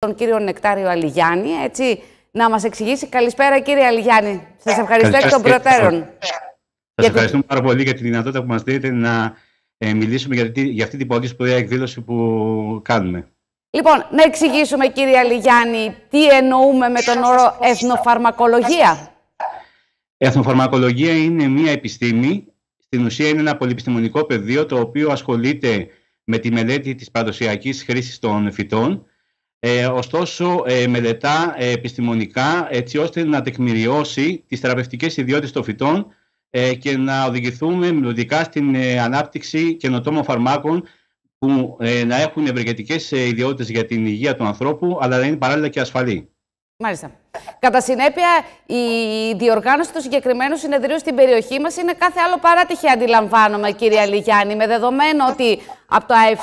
τον κύριο Νεκτάριο Αλιγιάννη, έτσι, να μας εξηγήσει. Καλησπέρα κύριε Αλιγιάννη. Σας ευχαριστώ εκ των προτέρων. Σας ευχαριστούμε πάρα πολύ για τη δυνατότητα που μας δίνετε να ε, μιλήσουμε για, για αυτή την πολύ σπουδαία εκδήλωση που κάνουμε. Λοιπόν, να εξηγήσουμε κύριε Αλιγιάννη τι εννοούμε με τον όρο εθνοφαρμακολογία. Εθνοφαρμακολογία είναι μια επιστήμη, στην ουσία είναι ένα πολυπιστημονικό πεδίο το οποίο ασχολείται με τη μελέτη της παραδοσιακής χρήσης των φυτών ε, ωστόσο, ε, μελετά ε, επιστημονικά έτσι ώστε να τεκμηριώσει τις θεραπευτικές ιδιότητες των φυτών ε, και να οδηγηθούμε μελλοντικά στην ανάπτυξη καινοτόμων φαρμάκων που να έχουν ευεργετικές ιδιότητες για την υγεία του ανθρώπου αλλά να είναι παράλληλα και ασφαλή. Μάλιστα. Κατά συνέπεια, η διοργάνωση του συγκεκριμένου συνεδρίου στην περιοχή μας είναι κάθε άλλο παρά τυχαία, αντιλαμβάνομαι, κύριε Λιγιάννη, με δεδομένο ότι από τα 7.000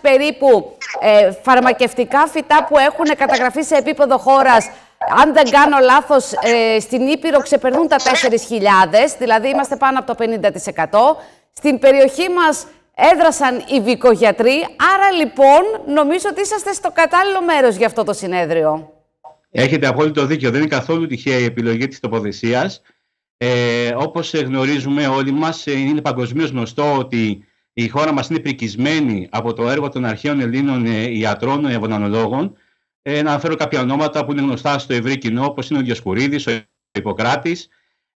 περίπου ε, φαρμακευτικά φυτά που έχουν καταγραφεί σε επίπεδο χώρας, αν δεν κάνω λάθος, ε, στην Ήπειρο ξεπερνούν τα 4.000, δηλαδή είμαστε πάνω από το 50%. Στην περιοχή μας έδρασαν οι βικογιατροί, άρα λοιπόν νομίζω ότι είσαστε στο κατάλληλο μέρος για αυτό το συνέδριο. Έχετε απόλυτο δίκιο. Δεν είναι καθόλου τυχαία η επιλογή της τοποθεσίας. Ε, Όπως γνωρίζουμε όλοι μας, ε, είναι παγκοσμίως γνωστό ότι η χώρα μας είναι πρικισμένη από το έργο των αρχαίων Ελλήνων ε, ιατρών, ευωνανολόγων. Ε, να αναφέρω κάποια ονόματα που είναι γνωστά στο ευρύ κοινό, όπως είναι ο Διασκουρίδης, ο Ιπποκράτης.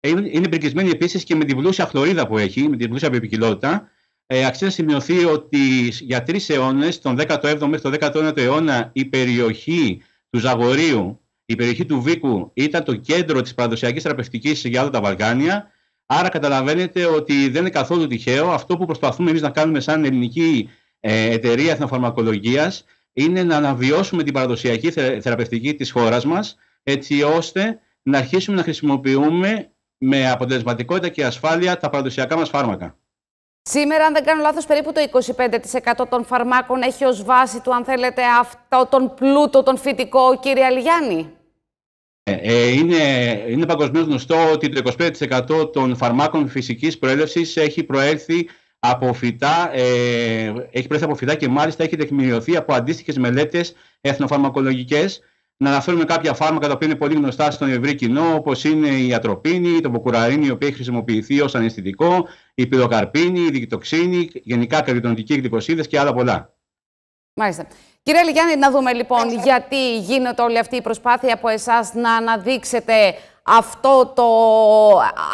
Ε, είναι πρικισμένη επίσης και με την πλούσια χλωρίδα που έχει, με την πλούσια βιοπικιλότητα. Ε, αξίζει να σημειωθεί ότι για τρεις αιώνες, τον 17ο μέχρι τον 19ο αιώνα, η περιοχή του Ζαγορίου η περιοχή του Βίκου ήταν το κέντρο της παραδοσιακής θεραπευτική για όλα τα Βαλκάνια. Άρα καταλαβαίνετε ότι δεν είναι καθόλου τυχαίο αυτό που προσπαθούμε εμείς να κάνουμε σαν ελληνική ε, εταιρεία εθνοφαρμακολογίας είναι να αναβιώσουμε την παραδοσιακή θεραπευτική της χώρας μας, έτσι ώστε να αρχίσουμε να χρησιμοποιούμε με αποτελεσματικότητα και ασφάλεια τα παραδοσιακά μας φάρμακα. Σήμερα, αν δεν κάνω λάθος, περίπου το 25% των φαρμάκων έχει ως βάση του, αν θέλετε, αυτό τον πλούτο, τον φυτικό, κύριε Αλιγιάννη. Ε, ε είναι, είναι παγκοσμίως γνωστό ότι το 25% των φαρμάκων φυσικής προέλευσης έχει προέλθει από φυτά, ε, έχει προέλθει από φυτά και μάλιστα έχει τεκμηριωθεί από αντίστοιχες μελέτες εθνοφαρμακολογικές να αναφέρουμε κάποια φάρμακα τα οποία είναι πολύ γνωστά στον ευρύ κοινό, όπως είναι η ατροπίνη, το μποκουραρίνη, η οποία έχει χρησιμοποιηθεί ως αναισθητικό, η πυροκαρπίνη, η δικτοξίνη, γενικά καρδιτονική εκδικοσίδε και άλλα πολλά. Μάλιστα. Κύριε Λιγιάννη, να δούμε λοιπόν γιατί γίνεται όλη αυτή η προσπάθεια από εσάς να αναδείξετε αυτό το,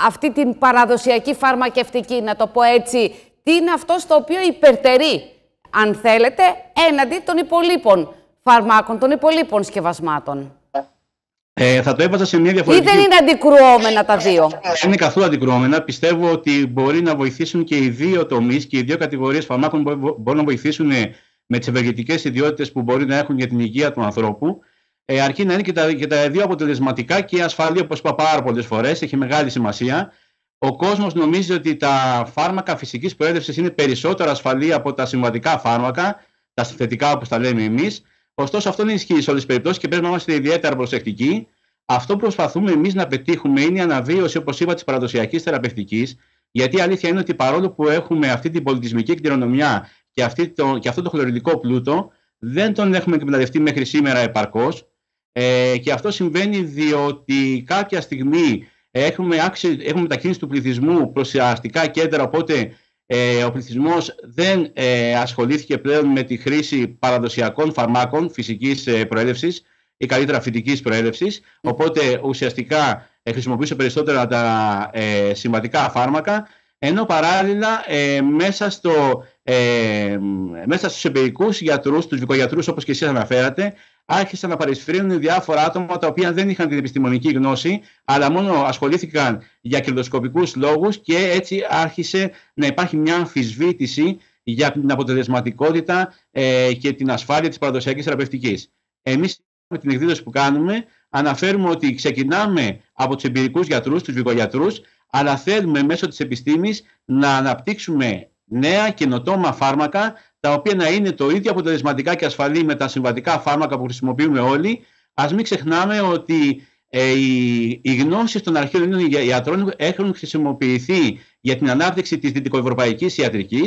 αυτή την παραδοσιακή φαρμακευτική, να το πω έτσι, τι είναι αυτό στο οποίο υπερτερεί, αν θέλετε, έναντι των υπολείπων φαρμάκων των υπολείπων σκευασμάτων. Ε, θα το έβαζα σε μια διαφορετική. Ή δεν είναι αντικρουόμενα τα δύο. Είναι καθόλου αντικρουόμενα. Πιστεύω ότι μπορεί να βοηθήσουν και οι δύο τομείς και οι δύο κατηγορίες φαρμάκων μπορούν να βοηθήσουν ε, με τις ευεργετικές ιδιότητες που μπορεί να έχουν για την υγεία του ανθρώπου. Ε, αρκεί να είναι και τα, δύο αποτελεσματικά και ασφαλή, όπως είπα πάρα πολλές φορές. Έχει μεγάλη σημασία. Ο κόσμος νομίζει ότι τα φάρμακα φυσικής προέλευσης είναι περισσότερο ασφαλή από τα συμβατικά φάρμακα, τα συνθετικά όπως τα λέμε εμείς. Ωστόσο, αυτό δεν ισχύει σε όλες τις περιπτώσεις και πρέπει να είμαστε ιδιαίτερα προσεκτικοί. Αυτό που προσπαθούμε εμείς να πετύχουμε είναι η αναβίωση, όπως είπα, της παραδοσιακής θεραπευτικής. Γιατί η αλήθεια είναι ότι παρόλο που έχουμε αυτή την πολιτισμική κληρονομιά και, αυτή το, και αυτό το χλωριδικό πλούτο, δεν τον έχουμε εκμεταλλευτεί μέχρι σήμερα επαρκώς. Ε, και αυτό συμβαίνει διότι κάποια στιγμή έχουμε, έχουμε μετακίνηση του πληθυσμού προς αστικά κέντρα, οπότε ε, ο πληθυσμός δεν ε, ασχολήθηκε πλέον με τη χρήση παραδοσιακών φαρμάκων φυσικής ε, προέλευσης ή καλύτερα φυτικής προέλευσης, οπότε ουσιαστικά ε, χρησιμοποιούσε περισσότερα τα ε, συμβατικά φάρμακα, ενώ παράλληλα ε, μέσα, στο, ε, ε, μέσα στους εμπειρικούς γιατρούς, τους βικογιατρούς όπως και εσείς αναφέρατε, άρχισαν να παρισφρύνουν διάφορα άτομα τα οποία δεν είχαν την επιστημονική γνώση, αλλά μόνο ασχολήθηκαν για κερδοσκοπικούς λόγους και έτσι άρχισε να υπάρχει μια αμφισβήτηση για την αποτελεσματικότητα ε, και την ασφάλεια της παραδοσιακής θεραπευτικής. Εμείς με την εκδήλωση που κάνουμε αναφέρουμε ότι ξεκινάμε από τους εμπειρικούς γιατρούς, τους βικογιατρού, αλλά θέλουμε μέσω της επιστήμης να αναπτύξουμε νέα καινοτόμα φάρμακα τα οποία να είναι το ίδιο αποτελεσματικά και ασφαλή με τα συμβατικά φάρμακα που χρησιμοποιούμε όλοι, ας μην ξεχνάμε ότι οι, ε, οι γνώσει των αρχαίων Ελλήνων ιατρών έχουν χρησιμοποιηθεί για την ανάπτυξη της δυτικοευρωπαϊκής ιατρικής,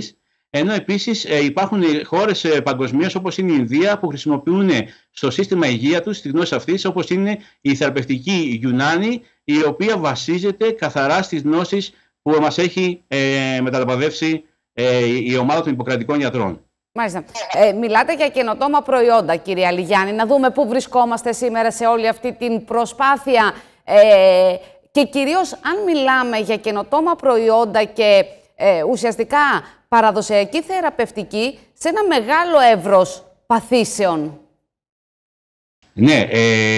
ενώ επίσης ε, υπάρχουν χώρες ε, παγκοσμίως όπως είναι η Ινδία που χρησιμοποιούν στο σύστημα υγεία τους τη γνώση αυτής, όπως είναι η θεραπευτική Γιουνάνη, η οποία βασίζεται καθαρά στις γνώσεις που μας έχει ε, μεταλαμπαδεύσει ε, η ομάδα των υποκρατικών Γιατρών. Μάλιστα. Ε, μιλάτε για καινοτόμα προϊόντα, κύριε Αλιγιάννη. Να δούμε πού βρισκόμαστε σήμερα σε όλη αυτή την προσπάθεια. Ε, και κυρίως αν μιλάμε για καινοτόμα προϊόντα και ουσιαστικά παραδοσιακή θεραπευτική σε ένα μεγάλο εύρος παθήσεων. Ναι,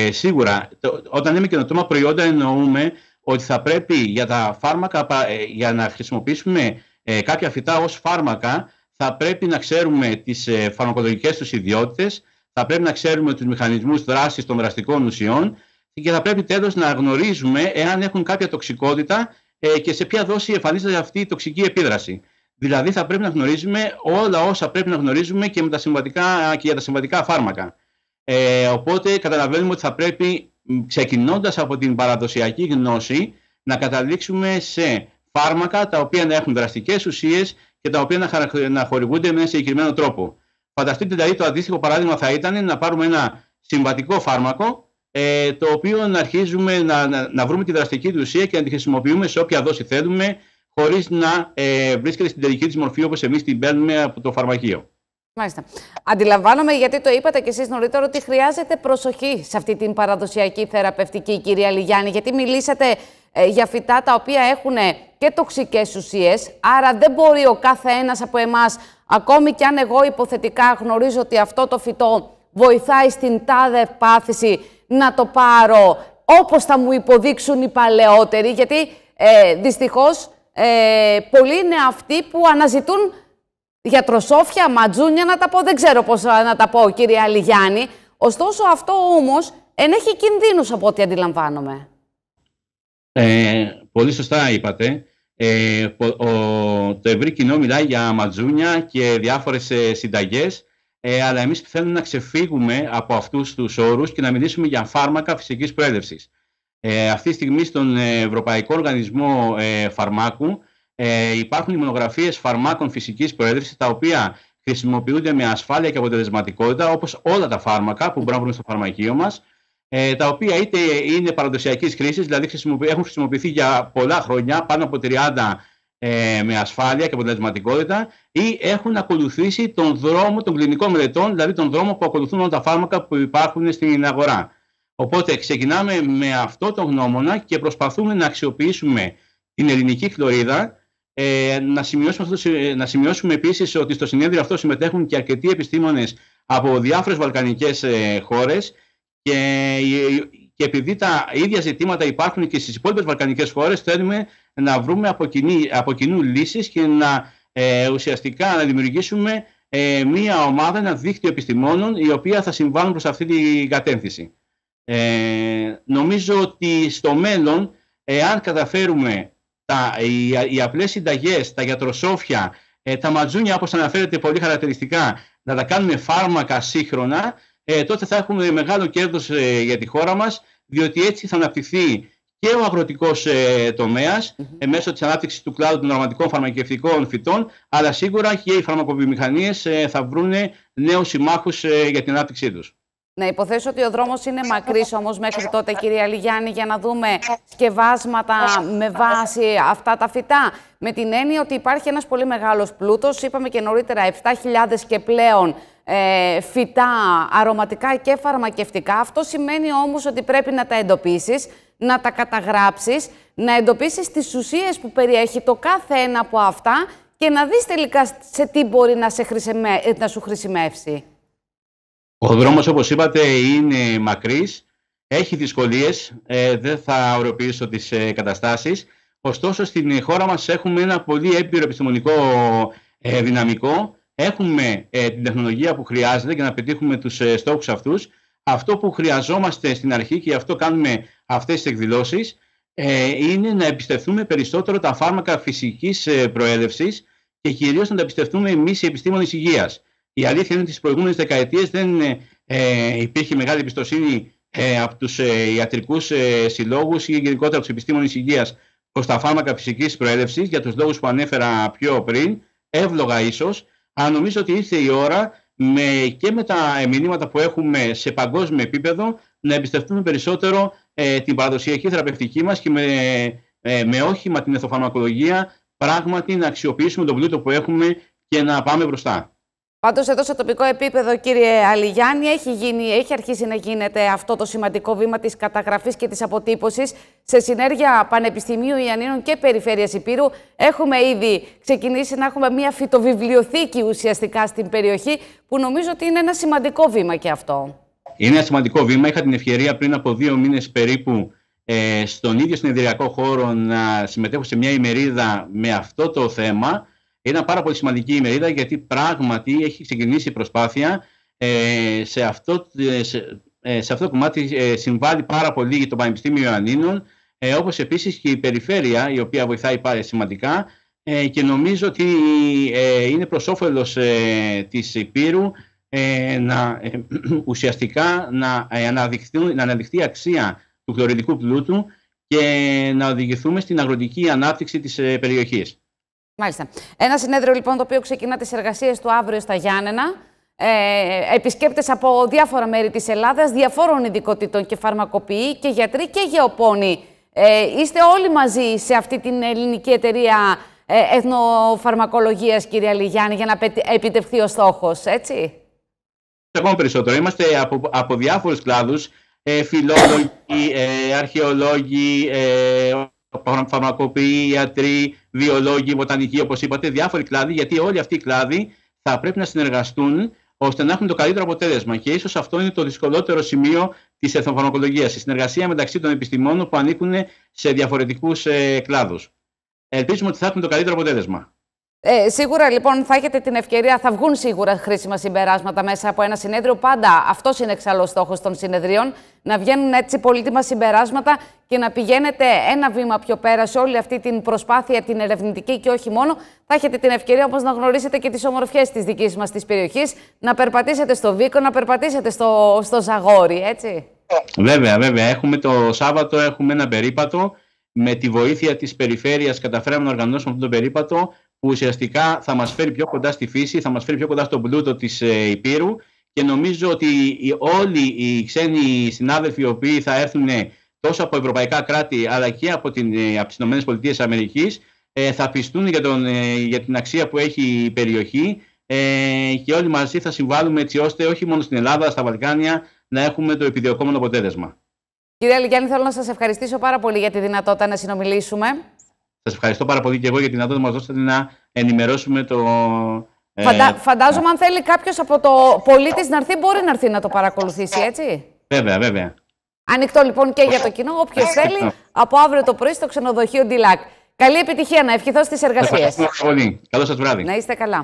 σίγουρα. όταν λέμε καινοτόμα προϊόντα εννοούμε ότι θα πρέπει για τα φάρμακα για να χρησιμοποιήσουμε ε, κάποια φυτά ως φάρμακα θα πρέπει να ξέρουμε τις ε, φαρμακολογικές τους ιδιότητες, θα πρέπει να ξέρουμε τους μηχανισμούς δράσης των δραστικών ουσιών και θα πρέπει τέλος να γνωρίζουμε εάν έχουν κάποια τοξικότητα ε, και σε ποια δόση εμφανίζεται αυτή η τοξική επίδραση. Δηλαδή θα πρέπει να γνωρίζουμε όλα όσα πρέπει να γνωρίζουμε και, με τα συμβατικά, για τα συμβατικά φάρμακα. Ε, οπότε καταλαβαίνουμε ότι θα πρέπει ξεκινώντας από την παραδοσιακή γνώση να καταλήξουμε σε φάρμακα τα οποία να έχουν δραστικές ουσίες και τα οποία να χορηγούνται με ένα συγκεκριμένο τρόπο. Φανταστείτε δηλαδή το αντίστοιχο παράδειγμα θα ήταν να πάρουμε ένα συμβατικό φάρμακο ε, το οποίο να αρχίζουμε να, να, να βρούμε τη δραστική του ουσία και να τη χρησιμοποιούμε σε όποια δόση θέλουμε χωρίς να ε, βρίσκεται στην τελική της μορφή όπως εμείς την παίρνουμε από το φαρμακείο. Μάλιστα. Αντιλαμβάνομαι, γιατί το είπατε και εσείς νωρίτερα, ότι χρειάζεται προσοχή σε αυτή την παραδοσιακή θεραπευτική, κυρία Λιγιάννη, γιατί μιλήσατε ε, για φυτά τα οποία έχουν ε, και τοξικές ουσίες, άρα δεν μπορεί ο κάθε ένας από εμάς, ακόμη κι αν εγώ υποθετικά γνωρίζω ότι αυτό το φυτό βοηθάει στην τάδε πάθηση, να το πάρω όπως θα μου υποδείξουν οι παλαιότεροι, γιατί ε, δυστυχώς ε, πολλοί είναι αυτοί που αναζητούν γιατροσόφια, ματζούνια, να τα πω, δεν ξέρω πώς να τα πω, κύριε Αλιγιάννη. Ωστόσο, αυτό όμως ενέχει κινδύνους από ό,τι αντιλαμβάνομαι. Ε, πολύ σωστά είπατε. Ε, ο, το ευρύ κοινό μιλάει για ματζούνια και διάφορες ε, συνταγές, ε, αλλά εμείς θέλουμε να ξεφύγουμε από αυτούς τους όρους και να μιλήσουμε για φάρμακα φυσικής προέλευσης. Ε, αυτή τη στιγμή στον Ευρωπαϊκό Οργανισμό ε, Φαρμάκου ε, υπάρχουν οι μονογραφίες φαρμάκων φυσικής προέλευσης, τα οποία χρησιμοποιούνται με ασφάλεια και αποτελεσματικότητα, όπως όλα τα φάρμακα που μπορούμε να βρούμε στο φαρμακείο μας, ε, τα οποία είτε είναι παραδοσιακής κρίση, δηλαδή έχουν χρησιμοποιηθεί για πολλά χρόνια, πάνω από 30 ε, με ασφάλεια και αποτελεσματικότητα, ή έχουν ακολουθήσει τον δρόμο των κλινικών μελετών, δηλαδή τον δρόμο που ακολουθούν όλα τα φάρμακα που υπάρχουν στην αγορά. Οπότε ξεκινάμε με αυτό τον γνώμονα και προσπαθούμε να αξιοποιήσουμε την ελληνική χλωρίδα. Ε, να, σημειώσουμε αυτό, να σημειώσουμε επίσης ότι στο συνέδριο αυτό συμμετέχουν και αρκετοί επιστήμονες από διάφορες βαλκανικές ε, χώρες και, ε, και επειδή τα ίδια ζητήματα υπάρχουν και στις υπόλοιπες βαλκανικές χώρες, θέλουμε να βρούμε από, κοινού λύσεις και να ε, ουσιαστικά να δημιουργήσουμε ε, μία ομάδα, ένα δίκτυο επιστημόνων, η οποία θα συμβάλλουν προς αυτή την κατεύθυνση. νομίζω ότι στο μέλλον, εάν καταφέρουμε τα, οι, οι απλές συνταγές, τα γιατροσόφια, τα ματζούνια όπως αναφέρεται πολύ χαρακτηριστικά, να τα κάνουμε φάρμακα σύγχρονα, ε, τότε θα έχουμε μεγάλο κέρδος ε, για τη χώρα μας, διότι έτσι θα αναπτυχθεί και ο αγροτικός ε, τομέας ε, μέσω της ανάπτυξης του κλάδου των δραματικών φαρμακευτικών φυτών, αλλά σίγουρα και οι φαρμακοβιομηχανίες ε, θα βρουν νέους συμμάχους για την ανάπτυξή τους. Να υποθέσω ότι ο δρόμος είναι μακρύς όμως μέχρι τότε, κυρία Λιγιάννη, για να δούμε σκευάσματα με βάση αυτά τα φυτά. Με την έννοια ότι υπάρχει ένας πολύ μεγάλος πλούτος, είπαμε και νωρίτερα, 7.000 και πλέον ε, φυτά, αρωματικά και φαρμακευτικά. Αυτό σημαίνει όμως ότι πρέπει να τα εντοπίσεις, να τα καταγράψεις, να εντοπίσεις τις ουσίες που περιέχει το κάθε ένα από αυτά και να δεις τελικά σε τι μπορεί να, σε να σου χρησιμεύσει. Ο δρόμος, όπως είπατε, είναι μακρύς, έχει δυσκολίες, ε, δεν θα οροποιήσω τις ε, καταστάσεις. Ωστόσο, στην χώρα μας έχουμε ένα πολύ έπειρο επιστημονικό ε, δυναμικό. Έχουμε ε, την τεχνολογία που χρειάζεται για να πετύχουμε τους ε, στόχους αυτούς. Αυτό που χρειαζόμαστε στην αρχή και γι' αυτό κάνουμε αυτές τις εκδηλώσεις είναι να εμπιστευτούμε περισσότερο τα φάρμακα φυσικής προέλευσης και κυρίως να τα εμπιστευτούμε εμείς οι επιστήμονες υγείας. Η αλήθεια είναι ότι στις προηγούμενες δεκαετίες δεν ε, ε υπήρχε μεγάλη εμπιστοσύνη ε, από τους ε, ιατρικούς ε, συλλόγους ή γενικότερα από τους επιστήμονες υγείας προς τα φάρμακα φυσικής προέλευσης για τους λόγους που ανέφερα πιο πριν, εύλογα ίσως, αλλά νομίζω ότι ήρθε η ώρα με, και με τα μηνύματα που έχουμε σε παγκόσμιο επίπεδο να εμπιστευτούμε περισσότερο ε, την παραδοσιακή θεραπευτική μας και με, ε, με όχημα την εθοφαρμακολογία πράγματι να αξιοποιήσουμε τον πλούτο που έχουμε και να πάμε μπροστά. Πάντως, εδώ σε τοπικό επίπεδο, κύριε Αλιγιάννη, έχει, γίνει, έχει αρχίσει να γίνεται αυτό το σημαντικό βήμα της καταγραφής και της αποτύπωσης σε συνέργεια Πανεπιστημίου Ιαννίνων και Περιφέρειας Υπήρου. Έχουμε ήδη ξεκινήσει να έχουμε μια φυτοβιβλιοθήκη ουσιαστικά στην περιοχή, που νομίζω ότι είναι ένα σημαντικό βήμα και αυτό. Είναι ένα σημαντικό βήμα. Είχα την ευκαιρία πριν από δύο μήνες περίπου ε, στον ίδιο συνεδριακό χώρο να συμμετέχω σε μια ημερίδα με αυτό το θέμα. Είναι πάρα πολύ σημαντική ημερίδα γιατί πράγματι έχει ξεκινήσει η προσπάθεια ε, σε, αυτό, ε, ε, σε, αυτό το κομμάτι συμβάλλει πάρα πολύ το Πανεπιστήμιο Ιωαννίνων ε, όπως επίσης και η Περιφέρεια η οποία βοηθάει πάρα σημαντικά και νομίζω ότι είναι προς όφελος της Υπήρου να, ουσιαστικά να, να αναδειχθεί αξία του χλωριδικού πλούτου και να οδηγηθούμε στην αγροτική ανάπτυξη της περιοχής. Μάλιστα. Ένα συνέδριο λοιπόν το οποίο ξεκινά τις εργασίες του αύριο στα Γιάννενα. Ε, επισκέπτες από διάφορα μέρη της Ελλάδας, διαφόρων ειδικοτήτων και φαρμακοποιοί και γιατροί και γεωπόνοι. Ε, είστε όλοι μαζί σε αυτή την ελληνική εταιρεία ε, εθνοφαρμακολογίας, κυρία Λιγιάννη, για να επιτευχθεί ο στόχος. έτσι. Ακόμα περισσότερο. Είμαστε από, από διάφορους κλάδους, ε, φιλόλογοι, ε, αρχαιολόγοι, ε, φαρμακοποιοί, ιατροί, βιολόγοι, βοτανικοί, όπως είπατε, διάφοροι κλάδοι, γιατί όλοι αυτοί οι κλάδοι θα πρέπει να συνεργαστούν ώστε να έχουν το καλύτερο αποτέλεσμα. Και ίσως αυτό είναι το δυσκολότερο σημείο της εθνοφαρμακολογίας, η συνεργασία μεταξύ των επιστημόνων που ανήκουν σε διαφορετικούς ε, κλάδους. Ελπίζουμε ότι θα έχουν το καλύτερο αποτέλεσμα. Ε, σίγουρα λοιπόν θα έχετε την ευκαιρία, θα βγουν σίγουρα χρήσιμα συμπεράσματα μέσα από ένα συνέδριο. Πάντα αυτός είναι εξάλλου στόχος των συνεδρίων, να βγαίνουν έτσι πολύτιμα συμπεράσματα και να πηγαίνετε ένα βήμα πιο πέρα σε όλη αυτή την προσπάθεια, την ερευνητική και όχι μόνο. Θα έχετε την ευκαιρία όμω να γνωρίσετε και τις ομορφιές της δικής μας της περιοχής, να περπατήσετε στο Βίκο, να περπατήσετε στο, στο Ζαγόρι, έτσι. Βέβαια, βέβαια. Έχουμε το Σάββατο έχουμε ένα περίπατο. Με τη βοήθεια της περιφέρειας καταφέραμε να οργανώσουμε αυτό το περίπατο που ουσιαστικά θα μας φέρει πιο κοντά στη φύση, θα μας φέρει πιο κοντά στον πλούτο της ε, Υπήρου και νομίζω ότι όλοι οι ξένοι συνάδελφοι οι οποίοι θα έρθουν ε, τόσο από ευρωπαϊκά κράτη αλλά και από, την, ε, από τις ΗΠΑ ε, θα πιστούν για, τον, για την αξία που έχει η περιοχή και όλοι μαζί θα συμβάλλουμε έτσι ώστε όχι μόνο στην Ελλάδα, στα Βαλκάνια να έχουμε το επιδιωκόμενο αποτέλεσμα. Κύριε Λιγιάννη, θέλω να σας ευχαριστήσω πάρα πολύ για τη δυνατότητα να συνομιλήσουμε. Σας ευχαριστώ πάρα πολύ και εγώ για την δυνατότητα που μας δώσατε να ενημερώσουμε το. Ε, φαντάζομαι, αν θέλει κάποιος από το πολίτης να έρθει, μπορεί να έρθει να το παρακολουθήσει, ναι. έτσι. Βέβαια, βέβαια. Ανοιχτό λοιπόν και για το κοινό. Όποιος θέλει, από αύριο το πρωί στο ξενοδοχείο Ντιλάκ. Καλή επιτυχία να ευχηθώ στις εργασίε. Ευχαριστώ πολύ. Καλό σας βράδυ. Να είστε καλά.